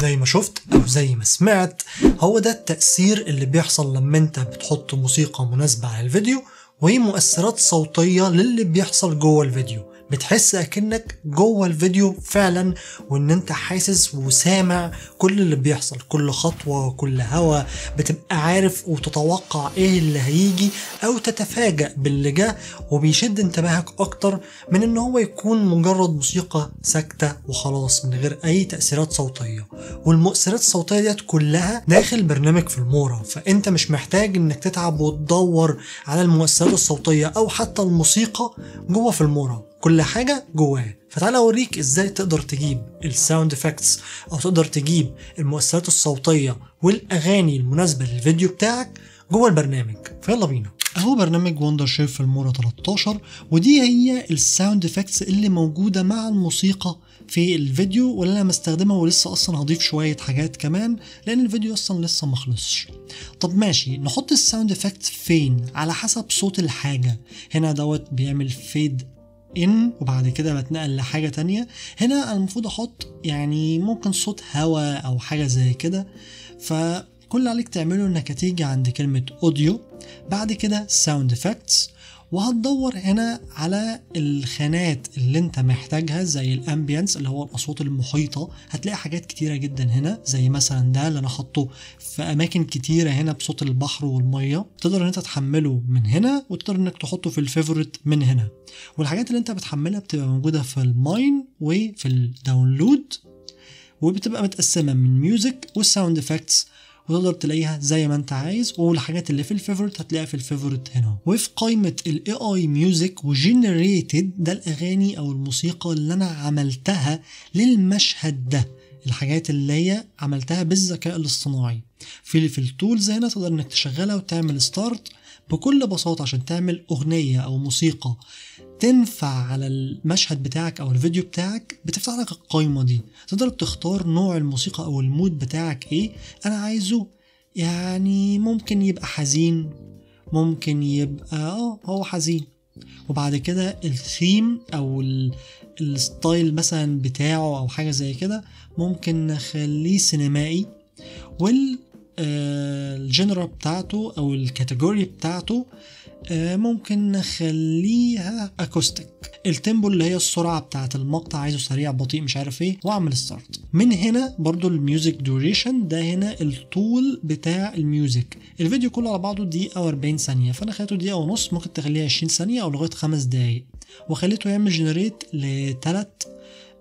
زي ما شفت او زي ما سمعت هو ده التأثير اللي بيحصل لما انت بتحط موسيقى مناسبة على الفيديو وهي مؤثرات صوتية للي بيحصل جوه الفيديو بتحس اكنك جوه الفيديو فعلا وان انت حاسس وسامع كل اللي بيحصل كل خطوه وكل هوا بتبقى عارف وتتوقع ايه اللي هيجي او تتفاجأ باللي جه وبيشد انتباهك اكتر من ان هو يكون مجرد موسيقى ساكته وخلاص من غير اي تاثيرات صوتيه والمؤثرات الصوتيه ديت كلها داخل برنامج في المورا فانت مش محتاج انك تتعب وتدور على المؤثرات الصوتيه او حتى الموسيقى جوه في المورا كل حاجه جواه فتعالى اوريك ازاي تقدر تجيب الساوند افكتس او تقدر تجيب المؤثرات الصوتيه والاغاني المناسبه للفيديو بتاعك جوه البرنامج فيلا بينا اهو برنامج وندر شيف في المورا 13 ودي هي الساوند افكتس اللي موجوده مع الموسيقى في الفيديو واللي انا مستخدمها ولسه اصلا هضيف شويه حاجات كمان لان الفيديو اصلا لسه ما خلصش طب ماشي نحط الساوند افكت فين على حسب صوت الحاجه هنا دوت بيعمل فيد ان وبعد كده بتنقل لحاجه تانية هنا المفروض احط يعني ممكن صوت هوا او حاجه زي كده فكل اللي عليك تعمله انك هتيجي عند كلمه اوديو بعد كده ساوند افكتس وهتدور هنا على الخانات اللي انت محتاجها زي الامبيانس اللي هو الاصوات المحيطه هتلاقي حاجات كتيره جدا هنا زي مثلا ده اللي انا حاطه في اماكن كتيره هنا بصوت البحر والميه تقدر ان انت تحمله من هنا وتقدر انك تحطه في الفيفوريت من هنا والحاجات اللي انت بتحملها بتبقى موجوده في الماين وفي الداونلود وبتبقى متقسمه من ميوزك والساوند افكتس وتقدر تلاقيها زي ما انت عايز والحاجات اللي في الفيفورت هتلاقيها في الفيفورت هنا وفي قائمه الاي اي ميوزك وجنريتد ده الاغاني او الموسيقى اللي انا عملتها للمشهد ده الحاجات اللي هي عملتها بالذكاء الاصطناعي في في التولز هنا تقدر انك تشغلها وتعمل ستارت بكل بساطه عشان تعمل اغنيه او موسيقى تنفع على المشهد بتاعك او الفيديو بتاعك بتفتح لك القايمه دي تقدر تختار نوع الموسيقى او المود بتاعك ايه انا عايزه يعني ممكن يبقى حزين ممكن يبقى اه هو حزين وبعد كده الثيم او الستايل مثلا بتاعه او حاجه زي كده ممكن نخليه سينمائي وال آه بتاعته او الكاتيجوري بتاعته آه، ممكن نخليها اكوستيك التيمبو اللي هي السرعه بتاعه المقطع عايزه سريع بطيء مش عارف ايه واعمل ستارت من هنا برضو الميوزك دوريشن ده هنا الطول بتاع الميوزك الفيديو كله على بعضه دقيقه و40 ثانيه فانا خليته دقيقه ونص ممكن تخليها 20 ثانيه او لغايه خمس دقايق وخليته يعمل جنريت لثلاث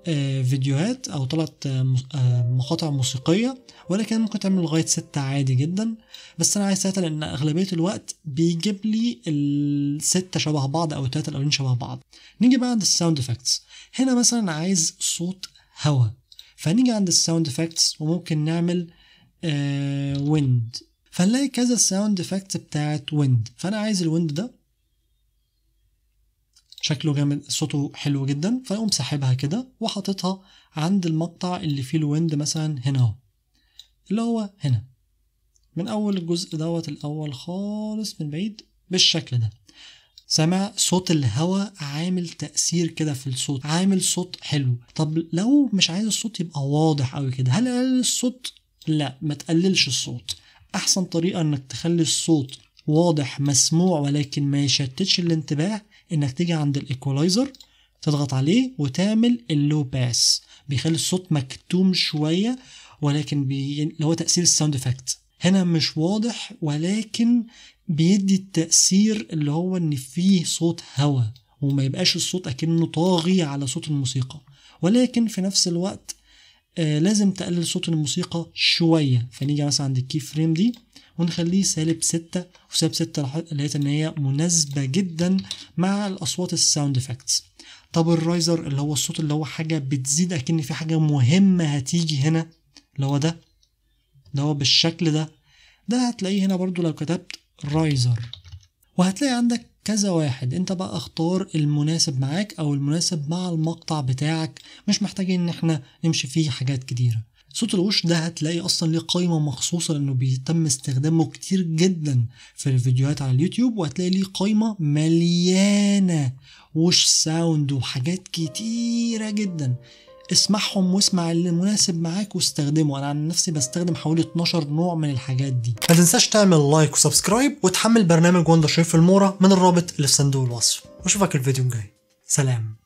آه، فيديوهات او ثلاث آه، آه، مقاطع موسيقيه ولكن ممكن تعمل لغايه ستة عادي جدا بس انا عايز ثلاثه لان اغلبيه الوقت بيجيب لي الستة شبه بعض او الثلاثه الاولين شبه بعض نيجي بقى عند الساوند افكتس هنا مثلا عايز صوت هوا فنيجي عند الساوند افكتس وممكن نعمل ويند فنلاقي كذا ساوند افكت بتاعت ويند فانا عايز الويند ده شكله جامد صوته حلو جدا فاقوم ساحبها كده وحاططها عند المقطع اللي فيه الويند مثلا هنا اهو اللي هو هنا من اول الجزء دوت الاول خالص من بعيد بالشكل ده سامع صوت الهواء عامل تأثير كده في الصوت عامل صوت حلو طب لو مش عايز الصوت يبقى واضح قوي كده هل اقلل الصوت لا ما تقللش الصوت احسن طريقة انك تخلي الصوت واضح مسموع ولكن ما يشتتش الانتباه انك تيجي عند الايكولايزر تضغط عليه وتعمل اللو باس بيخلي الصوت مكتوم شويه ولكن بي... اللي هو تاثير الساوند افكت هنا مش واضح ولكن بيدي التاثير اللي هو ان فيه صوت هوا وما يبقاش الصوت اكنه طاغي على صوت الموسيقى ولكن في نفس الوقت آه لازم تقلل صوت الموسيقى شوية فنيجي مثلا عند الكي فريم دي ونخليه سالب ستة وسالب ستة لقيت إن هي مناسبة جدا مع الأصوات الساوند افكتس طب الرايزر اللي هو الصوت اللي هو حاجة بتزيد أكن في حاجة مهمة هتيجي هنا اللي هو ده اللي هو بالشكل ده ده هتلاقيه هنا برضو لو كتبت رايزر وهتلاقي عندك كذا واحد انت بقى اختار المناسب معاك او المناسب مع المقطع بتاعك مش محتاجين ان احنا نمشي فيه حاجات كتيره صوت الوش ده هتلاقي اصلا ليه قائمه مخصوصه لانه بيتم استخدامه كتير جدا في الفيديوهات على اليوتيوب وهتلاقي ليه قائمه مليانه وش ساوند وحاجات كتيره جدا اسمعهم واسمع اللي مناسب معاك واستخدمه انا عن نفسي بستخدم حوالي 12 نوع من الحاجات دي ما تنساش تعمل لايك وسبسكرايب وتحمل برنامج وندر شايف المورا من الرابط اللي في صندوق الوصف واشوفك الفيديو الجاي سلام